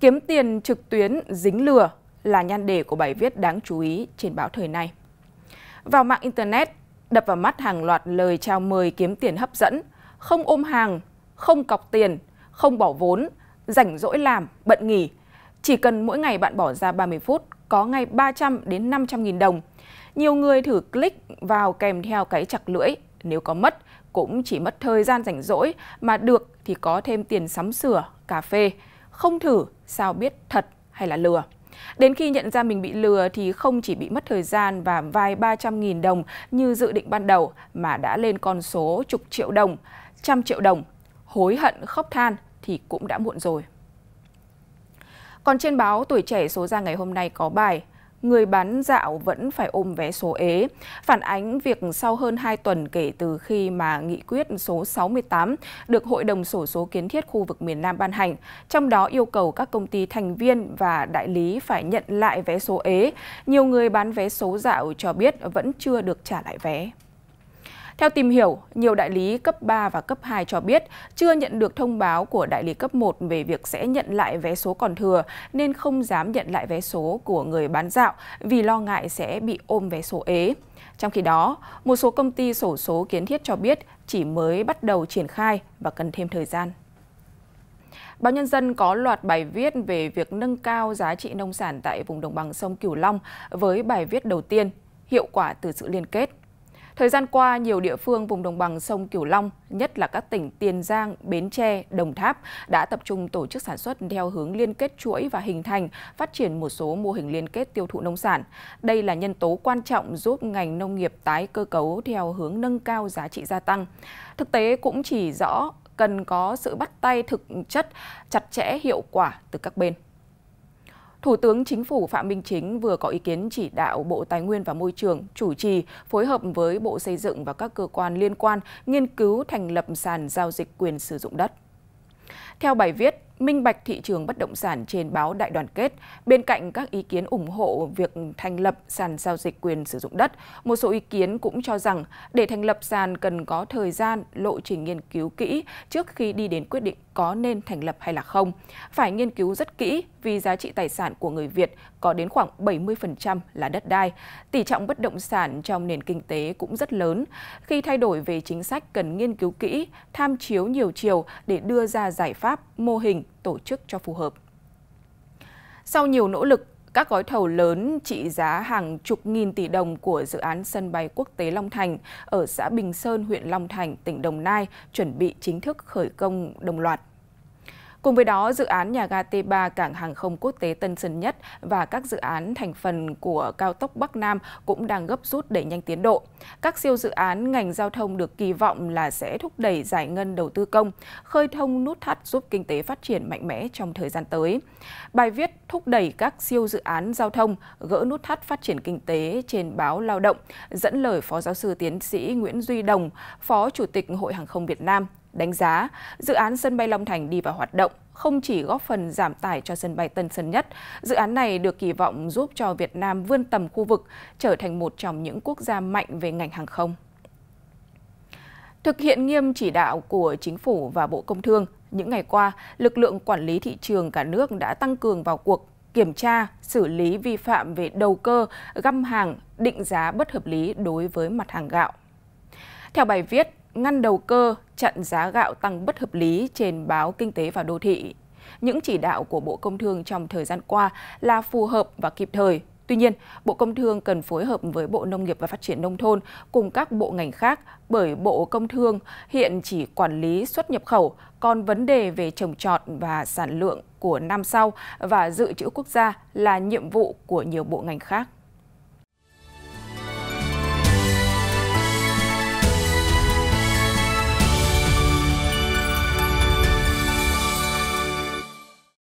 Kiếm tiền trực tuyến dính lừa là nhan đề của bài viết đáng chú ý trên báo thời nay. Vào mạng Internet, đập vào mắt hàng loạt lời chào mời kiếm tiền hấp dẫn, không ôm hàng, không cọc tiền, không bỏ vốn, rảnh rỗi làm, bận nghỉ. Chỉ cần mỗi ngày bạn bỏ ra 30 phút, có ngay 300 đến 500 nghìn đồng. Nhiều người thử click vào kèm theo cái chặt lưỡi, nếu có mất cũng chỉ mất thời gian rảnh rỗi, mà được thì có thêm tiền sắm sửa, cà phê. Không thử sao biết thật hay là lừa. Đến khi nhận ra mình bị lừa thì không chỉ bị mất thời gian và vài 300.000 đồng như dự định ban đầu mà đã lên con số chục triệu đồng, trăm triệu đồng. Hối hận khóc than thì cũng đã muộn rồi. Còn trên báo Tuổi Trẻ số ra ngày hôm nay có bài người bán dạo vẫn phải ôm vé số ế. Phản ánh việc sau hơn 2 tuần kể từ khi mà nghị quyết số 68 được Hội đồng Sổ số Kiến thiết khu vực miền Nam ban hành, trong đó yêu cầu các công ty thành viên và đại lý phải nhận lại vé số ế, nhiều người bán vé số dạo cho biết vẫn chưa được trả lại vé. Theo tìm hiểu, nhiều đại lý cấp 3 và cấp 2 cho biết chưa nhận được thông báo của đại lý cấp 1 về việc sẽ nhận lại vé số còn thừa nên không dám nhận lại vé số của người bán dạo vì lo ngại sẽ bị ôm vé số ế. Trong khi đó, một số công ty sổ số kiến thiết cho biết chỉ mới bắt đầu triển khai và cần thêm thời gian. Báo Nhân dân có loạt bài viết về việc nâng cao giá trị nông sản tại vùng đồng bằng sông Cửu Long với bài viết đầu tiên, hiệu quả từ sự liên kết. Thời gian qua, nhiều địa phương vùng đồng bằng sông Cửu Long, nhất là các tỉnh Tiền Giang, Bến Tre, Đồng Tháp đã tập trung tổ chức sản xuất theo hướng liên kết chuỗi và hình thành, phát triển một số mô hình liên kết tiêu thụ nông sản. Đây là nhân tố quan trọng giúp ngành nông nghiệp tái cơ cấu theo hướng nâng cao giá trị gia tăng. Thực tế cũng chỉ rõ cần có sự bắt tay thực chất chặt chẽ hiệu quả từ các bên. Thủ tướng Chính phủ Phạm Minh Chính vừa có ý kiến chỉ đạo Bộ Tài nguyên và Môi trường chủ trì phối hợp với Bộ Xây dựng và các cơ quan liên quan nghiên cứu thành lập sàn giao dịch quyền sử dụng đất. Theo bài viết, minh bạch thị trường bất động sản trên báo Đại đoàn kết. Bên cạnh các ý kiến ủng hộ việc thành lập sàn giao dịch quyền sử dụng đất, một số ý kiến cũng cho rằng để thành lập sàn cần có thời gian, lộ trình nghiên cứu kỹ trước khi đi đến quyết định có nên thành lập hay là không. Phải nghiên cứu rất kỹ vì giá trị tài sản của người Việt có đến khoảng 70% là đất đai. Tỷ trọng bất động sản trong nền kinh tế cũng rất lớn. Khi thay đổi về chính sách cần nghiên cứu kỹ, tham chiếu nhiều chiều để đưa ra giải pháp, mô hình tổ chức cho phù hợp. Sau nhiều nỗ lực, các gói thầu lớn trị giá hàng chục nghìn tỷ đồng của dự án sân bay quốc tế Long Thành ở xã Bình Sơn, huyện Long Thành, tỉnh Đồng Nai chuẩn bị chính thức khởi công đồng loạt. Cùng với đó, dự án nhà ga T3 cảng hàng không quốc tế Tân Sơn Nhất và các dự án thành phần của cao tốc Bắc Nam cũng đang gấp rút đẩy nhanh tiến độ. Các siêu dự án ngành giao thông được kỳ vọng là sẽ thúc đẩy giải ngân đầu tư công, khơi thông nút thắt giúp kinh tế phát triển mạnh mẽ trong thời gian tới. Bài viết thúc đẩy các siêu dự án giao thông gỡ nút thắt phát triển kinh tế trên báo Lao động dẫn lời Phó giáo sư tiến sĩ Nguyễn Duy Đồng, Phó Chủ tịch Hội Hàng không Việt Nam đánh giá dự án sân bay Long Thành đi vào hoạt động không chỉ góp phần giảm tải cho sân bay Tân Sơn Nhất, dự án này được kỳ vọng giúp cho Việt Nam vươn tầm khu vực, trở thành một trong những quốc gia mạnh về ngành hàng không. Thực hiện nghiêm chỉ đạo của Chính phủ và Bộ Công Thương, những ngày qua, lực lượng quản lý thị trường cả nước đã tăng cường vào cuộc kiểm tra, xử lý vi phạm về đầu cơ, găm hàng, định giá bất hợp lý đối với mặt hàng gạo. Theo bài viết, ngăn đầu cơ, chặn giá gạo tăng bất hợp lý trên báo Kinh tế và Đô thị. Những chỉ đạo của Bộ Công Thương trong thời gian qua là phù hợp và kịp thời. Tuy nhiên, Bộ Công Thương cần phối hợp với Bộ Nông nghiệp và Phát triển Nông thôn cùng các bộ ngành khác bởi Bộ Công Thương hiện chỉ quản lý xuất nhập khẩu, còn vấn đề về trồng trọt và sản lượng của năm sau và dự trữ quốc gia là nhiệm vụ của nhiều bộ ngành khác.